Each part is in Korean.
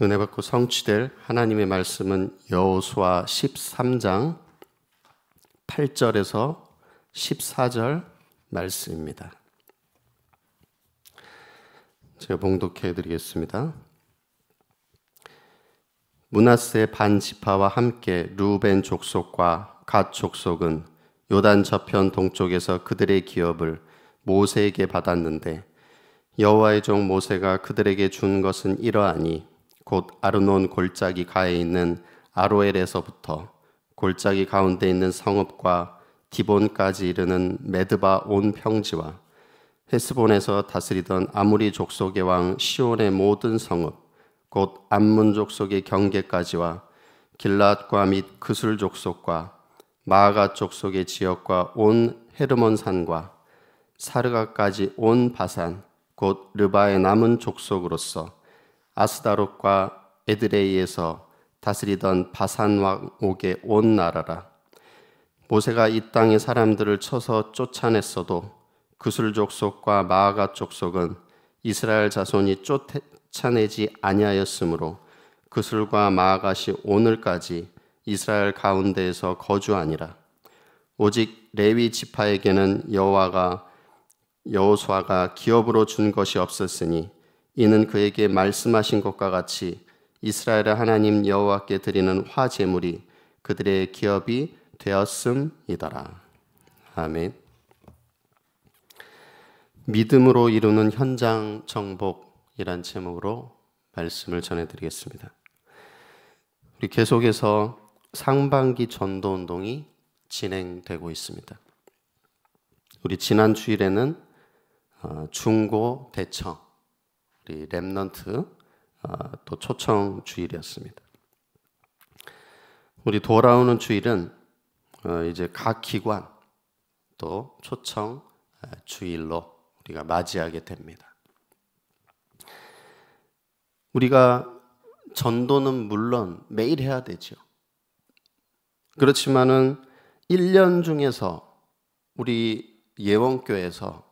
은혜 받고 성취될 하나님의 말씀은 여호수아 13장 8절에서 14절 말씀입니다. 제가 봉독해 드리겠습니다. 문하세 반 지파와 함께 루벤 족속과 갓 족속은 요단 저편 동쪽에서 그들의 기업을 모세에게 받았는데 여호와의 종 모세가 그들에게 준 것은 이러하니 곧 아르논 골짜기 가에 있는 아로엘에서부터 골짜기 가운데 있는 성읍과 디본까지 이르는 메드바 온 평지와 헤스본에서 다스리던 아무리 족속의 왕 시온의 모든 성읍 곧 암문 족속의 경계까지와 길랏과 및 그술 족속과 마아가 족속의 지역과 온 헤르몬 산과 사르가까지 온 바산 곧 르바의 남은 족속으로서 아스다롯과 에드레이에서 다스리던 바산 왕옥의 온 나라라. 모세가 이 땅의 사람들을 쳐서 쫓아냈어도 그술 족속과 마아가 족속은 이스라엘 자손이 쫓아내지 아니하였으므로 그술과 마아가시 오늘까지 이스라엘 가운데에서 거주하니라. 오직 레위 지파에게는 여호와가 여호수아가 기업으로 준 것이 없었으니 이는 그에게 말씀하신 것과 같이 이스라엘 의 하나님 여호와께 드리는 화 제물이 그들의 기업이 되었음이더라. 아멘. 믿음으로 이루는 현장 정복이란 제목으로 말씀을 전해드리겠습니다. 우리 계속해서 상반기 전도 운동이 진행되고 있습니다. 우리 지난 주일에는 어, 중고 대청 우리 랩넌트 어, 또 초청 주일이었습니다. 우리 돌아오는 주일은 어, 이제 각 기관 또 초청 어, 주일로 우리가 맞이하게 됩니다. 우리가 전도는 물론 매일 해야 되죠. 그렇지만은 1년 중에서 우리 예원교에서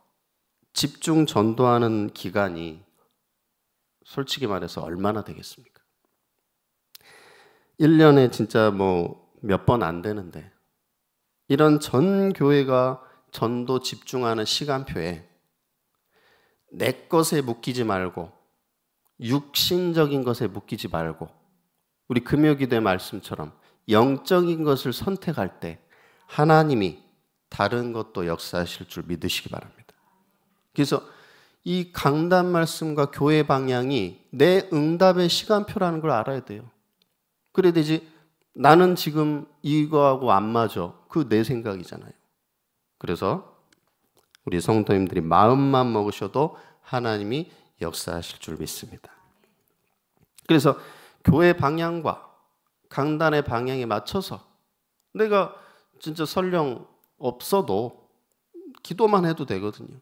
집중 전도하는 기간이 솔직히 말해서 얼마나 되겠습니까? 1년에 진짜 뭐 몇 번 안 되는데 이런 전 교회가 전도 집중하는 시간표에 내 것에 묶이지 말고 육신적인 것에 묶이지 말고 우리 금요기도의 말씀처럼 영적인 것을 선택할 때 하나님이 다른 것도 역사하실 줄 믿으시기 바랍니다. 그래서 이 강단 말씀과 교회 방향이 내 응답의 시간표라는 걸 알아야 돼요. 그래야 되지. 나는 지금 이거하고 안 맞아. 그 내 생각이잖아요. 그래서 우리 성도님들이 마음만 먹으셔도 하나님이 역사하실 줄 믿습니다. 그래서 교회 방향과 강단의 방향에 맞춰서 내가 진짜 설령 없어도 기도만 해도 되거든요.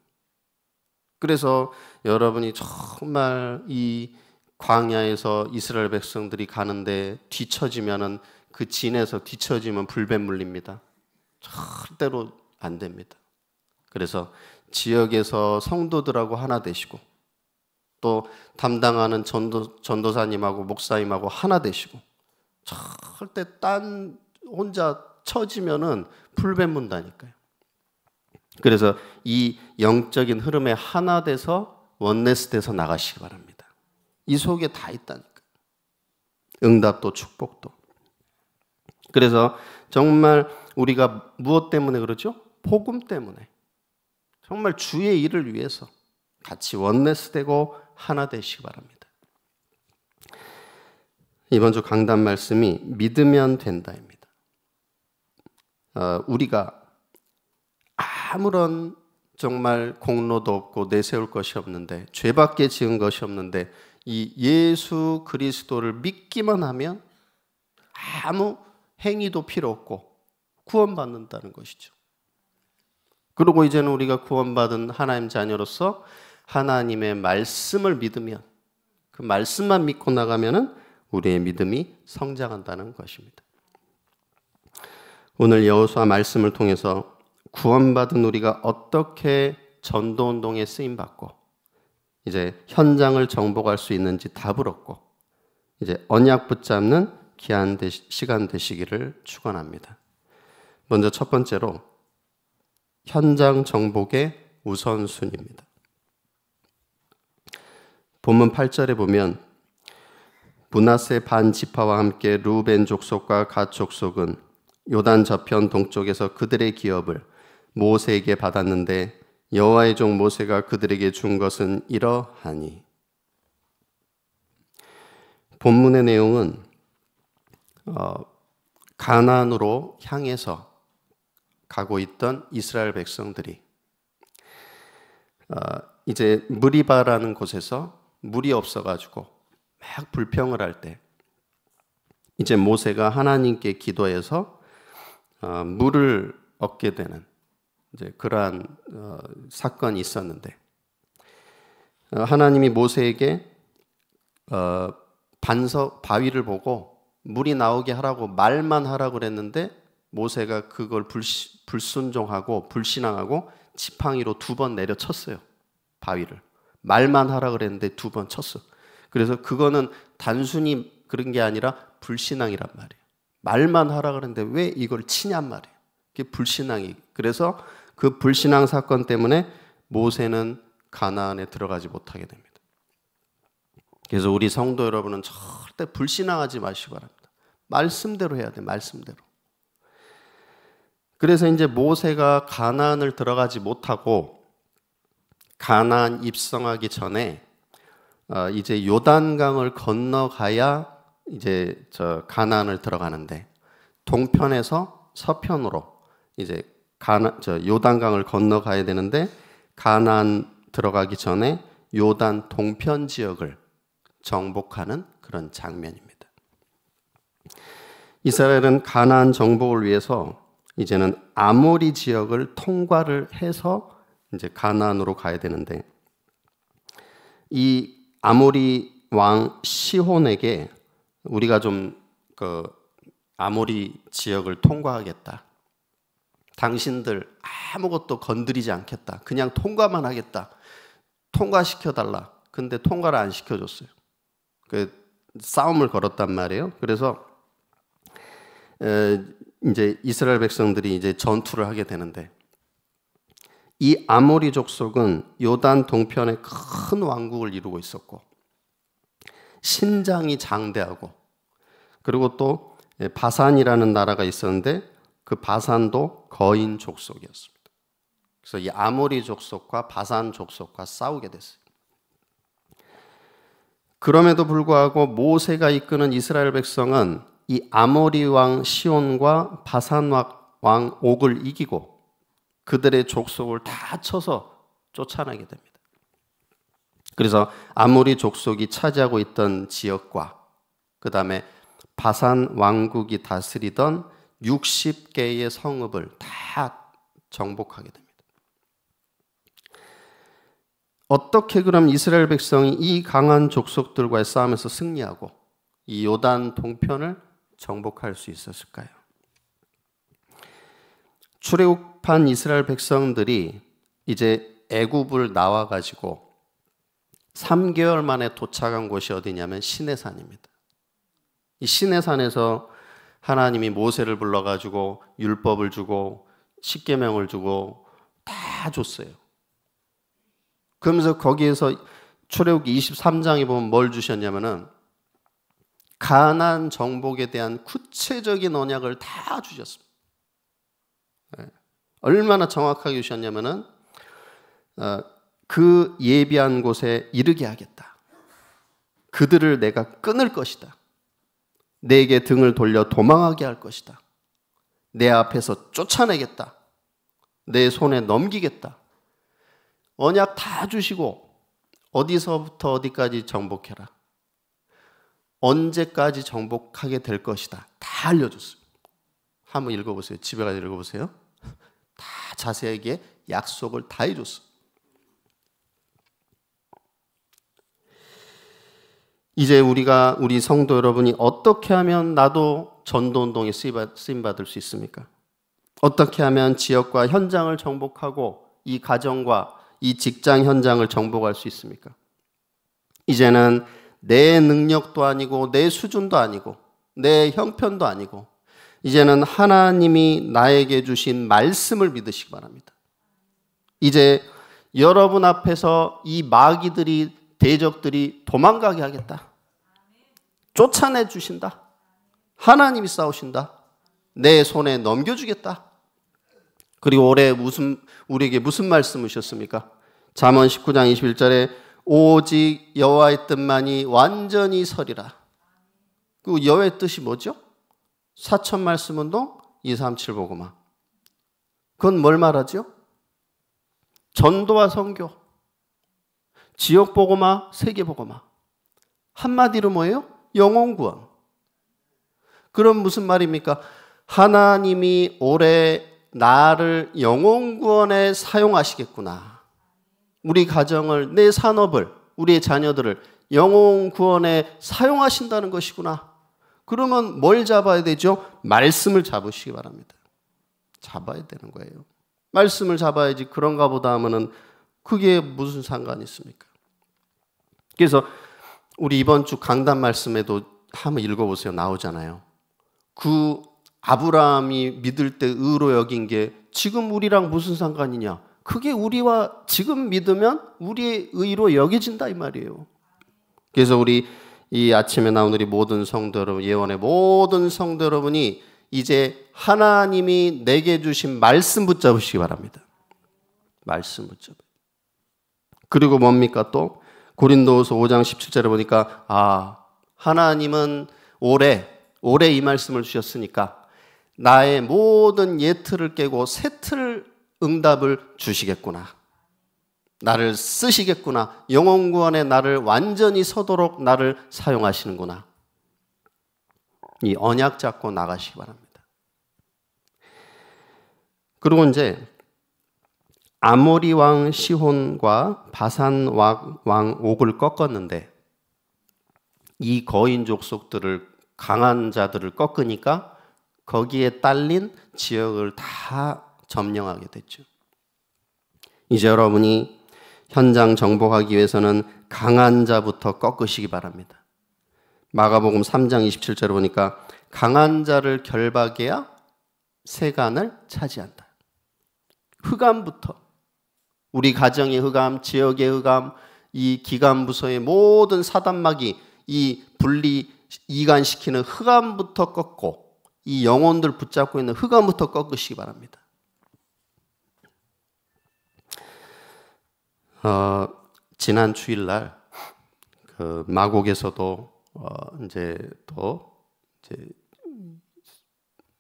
그래서 여러분이 정말 이 광야에서 이스라엘 백성들이 가는데 뒤처지면은 그 진에서 뒤처지면 불배 물립니다. 절대로 안 됩니다. 그래서 지역에서 성도들하고 하나 되시고 또 담당하는 전도, 전도사님하고 목사님하고 하나 되시고 절대 딴 혼자 처지면은 불배 문다니까요. 그래서 이 영적인 흐름에 하나 돼서 원네스 돼서 나가시기 바랍니다. 이 속에 다 있다니까. 응답도 축복도. 그래서 정말 우리가 무엇 때문에 그러죠? 복음 때문에. 정말 주의 일을 위해서 같이 원네스 되고 하나 되시기 바랍니다. 이번 주 강단 말씀이 믿으면 된다입니다. 어, 우리가 아무런 정말 공로도 없고 내세울 것이 없는데 죄밖에 지은 것이 없는데 이 예수 그리스도를 믿기만 하면 아무 행위도 필요 없고 구원받는다는 것이죠. 그리고 이제는 우리가 구원받은 하나님 자녀로서 하나님의 말씀을 믿으면 그 말씀만 믿고 나가면은 우리의 믿음이 성장한다는 것입니다. 오늘 여호수아 말씀을 통해서 구원받은 우리가 어떻게 전도 운동에 쓰임 받고 이제 현장을 정복할 수 있는지 답을 얻고 이제 언약 붙잡는 기한 되시, 시간 되시기를 축원합니다. 먼저 첫 번째로 현장 정복의 우선순위입니다. 본문 8절에 보면 문하세 반 지파와 함께 루벤 족속과 갓 족속은 요단 저편 동쪽에서 그들의 기업을 모세에게 받았는데 여호와의 종 모세가 그들에게 준 것은 이러하니 본문의 내용은 어, 가나안으로 향해서 가고 있던 이스라엘 백성들이 어, 이제 무리바라는 곳에서 물이 없어가지고 막 불평을 할 때 이제 모세가 하나님께 기도해서 어, 물을 얻게 되는 이제 그러한 어, 사건이 있었는데 어, 하나님이 모세에게 어, 반석 바위를 보고 물이 나오게 하라고 말만 하라고 그랬는데 모세가 그걸 불시, 불순종하고 불신앙하고 지팡이로 두 번 내려쳤어요 바위를 말만 하라 그랬는데 두 번 쳤어 그래서 그거는 단순히 그런 게 아니라 불신앙이란 말이에요 말만 하라 그랬는데 왜 이걸 치냔 말이에요 그게 불신앙이. 그래서 그 불신앙 사건 때문에 모세는 가나안에 들어가지 못하게 됩니다. 그래서 우리 성도 여러분은 절대 불신앙하지 마시기 바랍니다. 말씀대로 해야 돼. 말씀대로. 그래서 이제 모세가 가나안을 들어가지 못하고 가나안 입성하기 전에 어, 이제 요단강을 건너가야 이제 저 가나안을 들어가는데 동편에서 서편으로 이제 가나 저 요단강을 건너가야 되는데 가나안 들어가기 전에 요단 동편 지역을 정복하는 그런 장면입니다. 이스라엘은 가나안 정복을 위해서 이제는 아모리 지역을 통과를 해서 이제 가나안으로 가야 되는데 이 아모리 왕 시혼에게 우리가 좀 그 아모리 지역을 통과하겠다. 당신들 아무것도 건드리지 않겠다. 그냥 통과만 하겠다. 통과시켜달라. 근데 통과를 안 시켜줬어요. 그 싸움을 걸었단 말이에요. 그래서 에, 이제 이스라엘 백성들이 이제 전투를 하게 되는데 이 아모리 족속은 요단 동편에 큰 왕국을 이루고 있었고 신장이 장대하고 그리고 또 바산이라는 나라가 있었는데 그 바산도 거인 족속이었습니다. 그래서 이 아모리 족속과 바산 족속과 싸우게 됐어요. 그럼에도 불구하고 모세가 이끄는 이스라엘 백성은 이 아모리 왕 시온과 바산 왕 옥을 이기고 그들의 족속을 다 쳐서 쫓아내게 됩니다. 그래서 아모리 족속이 차지하고 있던 지역과 그 다음에 바산 왕국이 다스리던 60개의 성읍을 다 정복하게 됩니다. 어떻게 그럼 이스라엘 백성이 이 강한 족속들과의 싸움에서 승리하고 이 요단 동편을 정복할 수 있었을까요? 출애굽한 이스라엘 백성들이 이제 애굽을 나와 가지고 3개월 만에 도착한 곳이 어디냐면 시내산입니다. 이 시내산에서 하나님이 모세를 불러가지고 율법을 주고 십계명을 주고 다 줬어요. 그러면서 거기에서 출애굽기 23장에 보면 뭘 주셨냐면은 가난 정복에 대한 구체적인 언약을 다 주셨습니다. 예. 얼마나 정확하게 주셨냐면은 어, 그 예비한 곳에 이르게 하겠다. 그들을 내가 끊을 것이다. 내게 등을 돌려 도망하게 할 것이다. 내 앞에서 쫓아내겠다. 내 손에 넘기겠다. 언약 다 주시고 어디서부터 어디까지 정복해라. 언제까지 정복하게 될 것이다. 다알려줬습니 한번 읽어보세요. 집에 가서 읽어보세요. 다 자세하게 약속을 다 해줬어. 이제 우리가 우리 성도 여러분이 어떻게 하면 나도 전도 운동에 쓰임 받을 수 있습니까? 어떻게 하면 지역과 현장을 정복하고 이 가정과 이 직장 현장을 정복할 수 있습니까? 이제는 내 능력도 아니고 내 수준도 아니고 내 형편도 아니고 이제는 하나님이 나에게 주신 말씀을 믿으시기 바랍니다. 이제 여러분 앞에서 이 마귀들이 대적들이 도망가게 하겠다. 쫓아내 주신다. 하나님이 싸우신다. 내 손에 넘겨주겠다. 그리고 올해 무슨 우리에게 무슨 말씀이셨습니까? 잠언 19장 21절에 오직 여호와의 뜻만이 완전히 서리라. 그 여호와의 뜻이 뭐죠? 사천 말씀 운동 237 보고만. 그건 뭘 말하죠? 전도와 선교, 지역 보고마, 세계 보고마. 한마디로 뭐예요? 영혼 구원. 그럼 무슨 말입니까? 하나님이 올해 나를 영원 구원에 사용하시겠구나. 우리 가정을, 내 산업을, 우리의 자녀들을 영혼 구원에 사용하신다는 것이구나. 그러면 뭘 잡아야 되죠? 말씀을 잡으시기 바랍니다. 잡아야 되는 거예요. 말씀을 잡아야지 그런가 보다 하면은 그게 무슨 상관이 있습니까? 그래서 우리 이번 주 강단 말씀에도 한번 읽어보세요. 나오잖아요. 그 아브라함이 믿을 때 의로 여긴 게 지금 우리랑 무슨 상관이냐? 그게 우리와 지금 믿으면 우리의 의로 여겨진다 이 말이에요. 그래서 우리 이 아침에 나온 우리 모든 성도 여러분, 예원의 모든 성도 여러분이 이제 하나님이 내게 주신 말씀 붙잡으시기 바랍니다. 말씀 붙잡. 그리고 뭡니까 또 고린도서 5장 17절에 보니까 아 하나님은 올해 올해 이 말씀을 주셨으니까 나의 모든 예틀을 깨고 새틀 응답을 주시겠구나. 나를 쓰시겠구나. 영원 구원에 나를 완전히 서도록 나를 사용하시는구나. 이 언약 잡고 나가시기 바랍니다. 그리고 이제 아모리 왕 시혼과 바산 왕 옥을 꺾었는데 이 거인 족속들을 강한 자들을 꺾으니까 거기에 딸린 지역을 다 점령하게 됐죠. 이제 여러분이 현장 정복하기 위해서는 강한 자부터 꺾으시기 바랍니다. 마가복음 3장 27절을 보니까 강한 자를 결박해야 세간을 차지한다. 흑암부터 우리 가정의 흑암, 지역의 흑암, 이 기관 부서의 모든 사단막이 이 분리 이간시키는 흑암부터 꺾고 이 영혼들 붙잡고 있는 흑암부터 꺾으시기 바랍니다. 어, 지난 주일날 그 마곡에서도 어, 이제 또 이제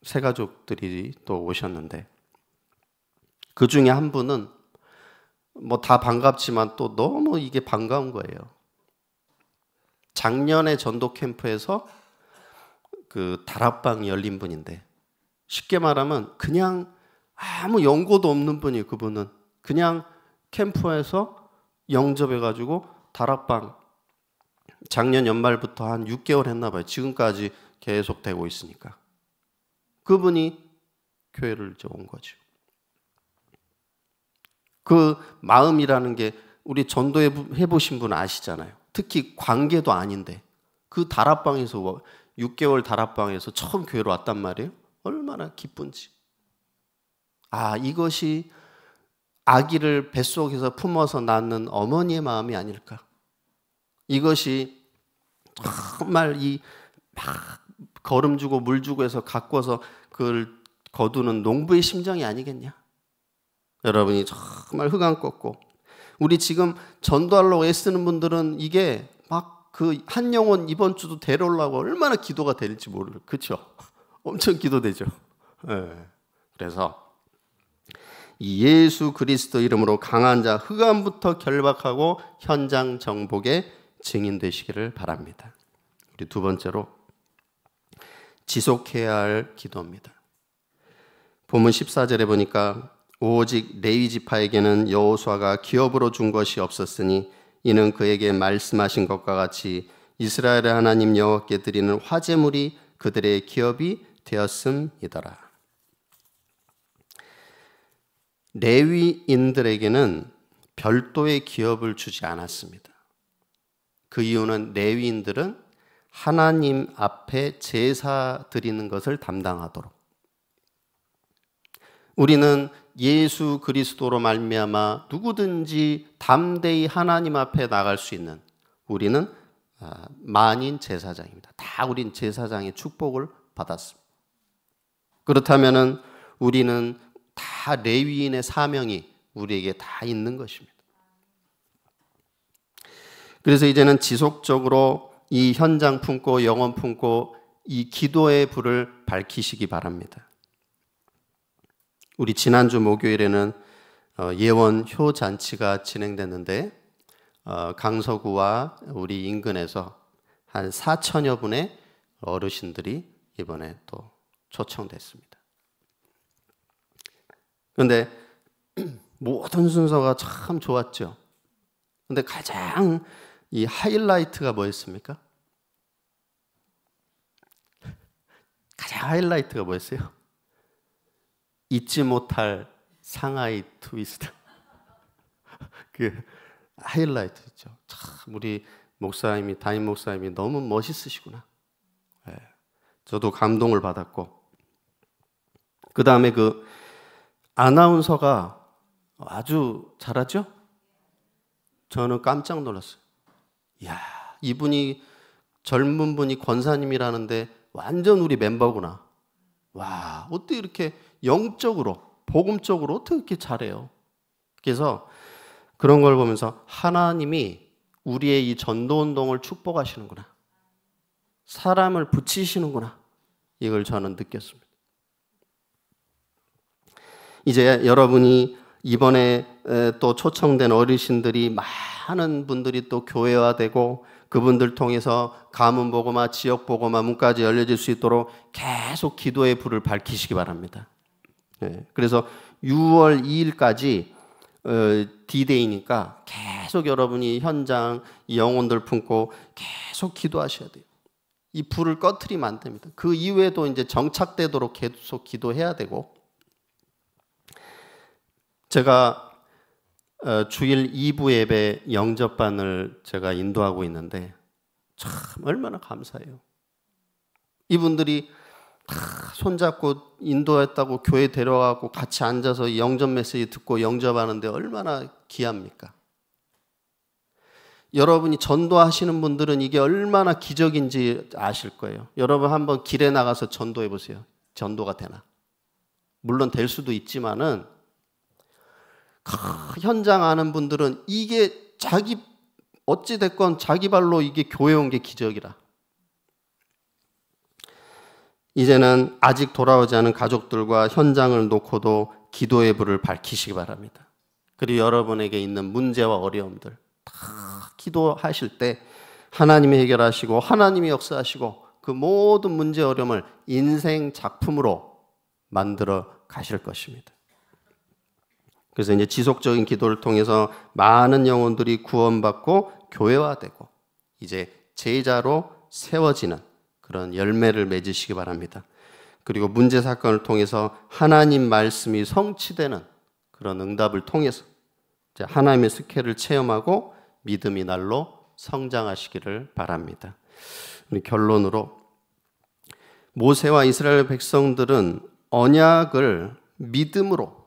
세 가족들이 또 오셨는데 그 중에 한 분은 뭐다 반갑지만 또 너무 이게 반가운 거예요. 작년에 전도 캠프에서 그 다락방 열린 분인데 쉽게 말하면 그냥 아무 연고도 없는 분이에요. 그분은 그냥 캠프에서 영접해가지고 다락방 작년 연말부터 한 6개월 했나 봐요. 지금까지 계속 되고 있으니까. 그분이 교회를 이제 온 거죠. 그 마음이라는 게 우리 전도해 보신분 아시잖아요. 특히 관계도 아닌데 그 다락방에서 6개월 다락방에서 처음 교회로 왔단 말이에요. 얼마나 기쁜지. 아 이것이 아기를 뱃속에서 품어서 낳는 어머니의 마음이 아닐까. 이것이 정말 이막 걸음 주고 물 주고 해서 가꿔서 그걸 거두는 농부의 심정이 아니겠냐. 여러분이 정말 흑안 꺾고 우리 지금 전도하려고 애쓰는 분들은 이게 막 그 한 영혼 이번 주도 데려오려고 얼마나 기도가 될지 모를 그렇죠? 엄청 기도되죠. 네. 그래서 예수 그리스도 이름으로 강한 자 흑암부터 결박하고 현장 정복에 증인 되시기를 바랍니다. 우리 두 번째로 지속해야 할 기도입니다. 보문 14절에 보니까 오직 레위 지파에게는 여호수아가 기업으로 준 것이 없었으니 이는 그에게 말씀하신 것과 같이 이스라엘의 하나님 여호와께 드리는 화제물이 그들의 기업이 되었음이더라. 레위인들에게는 별도의 기업을 주지 않았습니다. 그 이유는 레위인들은 하나님 앞에 제사 드리는 것을 담당하도록 우리는 예수 그리스도로 말미암아 누구든지 담대히 하나님 앞에 나갈 수 있는 우리는 아, 만인 제사장입니다. 다 우린 제사장의 축복을 받았습니다. 그렇다면은 우리는 다 레위인의 사명이 우리에게 다 있는 것입니다. 그래서 이제는 지속적으로 이 현장 품고 영혼 품고 이 기도의 불을 밝히시기 바랍니다. 우리 지난주 목요일에는 어, 예원 효 잔치가 진행됐는데 어, 강서구와 우리 인근에서 한 4천여 분의 어르신들이 이번에 또 초청됐습니다. 그런데 모든 순서가 참 좋았죠. 근데 가장 이 하이라이트가 뭐였습니까? 가장 하이라이트가 뭐였어요? 잊지 못할 상하이 트위스트. 그 하이라이트 있죠. 참 우리 목사님이 담임 목사님이 너무 멋있으시구나. 예. 저도 감동을 받았고 그 다음에 그 아나운서가 아주 잘하죠. 저는 깜짝 놀랐어요. 야 이분이 젊은 분이 권사님이라는데 완전 우리 멤버구나. 와 어떻게 이렇게 영적으로 복음적으로 특히 잘해요. 그래서 그런 걸 보면서 하나님이 우리의 이 전도 운동을 축복하시는구나. 사람을 붙이시는구나. 이걸 저는 느꼈습니다. 이제 여러분이 이번에 또 초청된 어르신들이 많은 분들이 또 교회화되고 그분들 통해서 가문 보고마, 지역 보고마 문까지 열려질 수 있도록 계속 기도의 불을 밝히시기 바랍니다. 예, 그래서 6월 2일까지 어, D-Day니까 계속 여러분이 현장 영혼들 품고 계속 기도하셔야 돼요. 이 불을 꺼트리면 안 됩니다. 그 이외에도 이제 정착되도록 계속 기도해야 되고 제가 어, 주일 2부 예배 영접반을 제가 인도하고 있는데 참 얼마나 감사해요. 이분들이 다 손잡고 인도했다고 교회 데려가고 같이 앉아서 영접 메시지 듣고 영접하는데 얼마나 귀합니까? 여러분이 전도하시는 분들은 이게 얼마나 기적인지 아실 거예요. 여러분 한번 길에 나가서 전도해 보세요. 전도가 되나? 물론 될 수도 있지만은 현장 아는 분들은 이게 자기 어찌 됐건 자기 발로 이게 교회 온 게 기적이라. 이제는 아직 돌아오지 않은 가족들과 현장을 놓고도 기도의 불을 밝히시기 바랍니다. 그리고 여러분에게 있는 문제와 어려움들 다 기도하실 때 하나님이 해결하시고 하나님이 역사하시고 그 모든 문제 어려움을 인생 작품으로 만들어 가실 것입니다. 그래서 이제 지속적인 기도를 통해서 많은 영혼들이 구원받고 교회화되고 이제 제자로 세워지는 그런 열매를 맺으시기 바랍니다. 그리고 문제 사건을 통해서 하나님 말씀이 성취되는 그런 응답을 통해서 하나님의 스케를 체험하고 믿음이 날로 성장하시기를 바랍니다. 결론으로 모세와 이스라엘 백성들은 언약을 믿음으로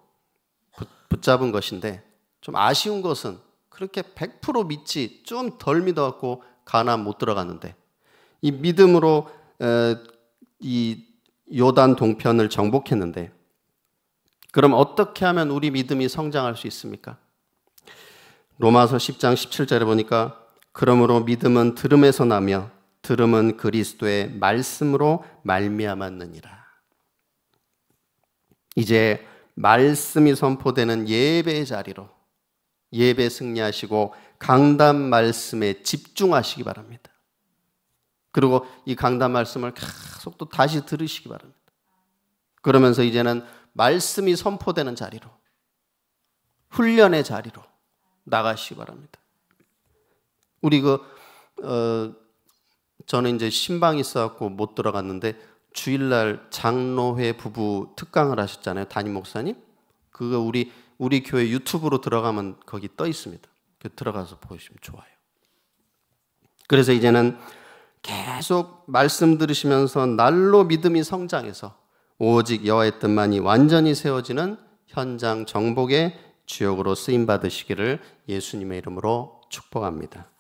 붙잡은 것인데 좀 아쉬운 것은 그렇게 100% 믿지 좀 덜 믿어갖고 가나 못 들어갔는데 이 믿음으로 이 요단 동편을 정복했는데 그럼 어떻게 하면 우리 믿음이 성장할 수 있습니까? 로마서 10장 17절에 보니까 그러므로 믿음은 들음에서 나며 들음은 그리스도의 말씀으로 말미암았느니라. 이제 말씀이 선포되는 예배의 자리로 예배 승리하시고 강단 말씀에 집중하시기 바랍니다. 그리고 이 강단 말씀을 계속 또 다시 들으시기 바랍니다. 그러면서 이제는 말씀이 선포되는 자리로 훈련의 자리로 나가시기 바랍니다. 우리 그 어, 저는 이제 신방 있어갖고 못 들어갔는데 주일날 장로회 부부 특강을 하셨잖아요 담임 목사님. 그거 우리 우리 교회 유튜브로 들어가면 거기 떠 있습니다. 그 들어가서 보시면 좋아요. 그래서 이제는 계속 말씀 드리시면서 날로 믿음이 성장해서 오직 여호와의 뜻만이 완전히 세워지는 현장 정복의 주역으로 쓰임 받으시기를 예수님의 이름으로 축복합니다.